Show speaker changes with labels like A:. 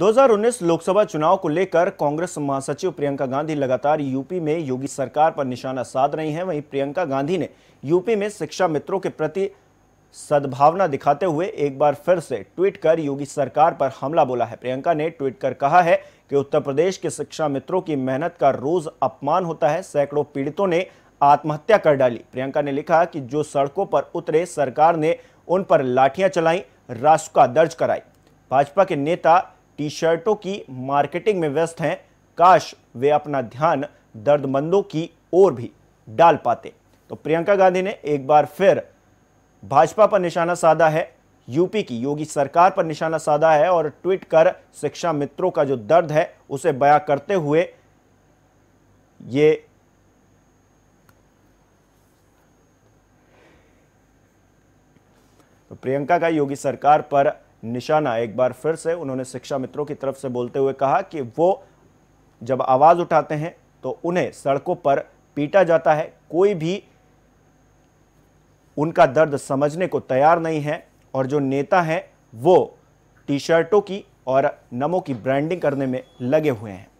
A: 2019 लोकसभा चुनाव को लेकर कांग्रेस महासचिव प्रियंका गांधी लगातार यूपी में योगी सरकार पर निशाना साध रही हैं वहीं प्रियंका गांधी ने यूपी में शिक्षा मित्रों के प्रति सद्भावना दिखाते हुए एक बार फिर से ट्वीट कर योगी सरकार पर हमला बोला है प्रियंका ने ट्वीट कर कहा है कि उत्तर प्रदेश के शिक्षा मित्रों की मेहनत का रोज अपमान होता है सैकड़ों पीड़ितों ने आत्महत्या कर डाली प्रियंका ने लिखा कि जो सड़कों पर उतरे सरकार ने उन पर लाठियां चलाई राष्ट्र दर्ज कराई भाजपा के नेता टी शर्टों की मार्केटिंग में व्यस्त हैं काश वे अपना ध्यान दर्दमंदों की ओर भी डाल पाते तो प्रियंका गांधी ने एक बार फिर भाजपा पर निशाना साधा है यूपी की योगी सरकार पर निशाना साधा है और ट्वीट कर शिक्षा मित्रों का जो दर्द है उसे बयां करते हुए ये तो प्रियंका का योगी सरकार पर निशाना एक बार फिर से उन्होंने शिक्षा मित्रों की तरफ से बोलते हुए कहा कि वो जब आवाज़ उठाते हैं तो उन्हें सड़कों पर पीटा जाता है कोई भी उनका दर्द समझने को तैयार नहीं है और जो नेता हैं वो टी शर्टों की और नमों की ब्रांडिंग करने में लगे हुए हैं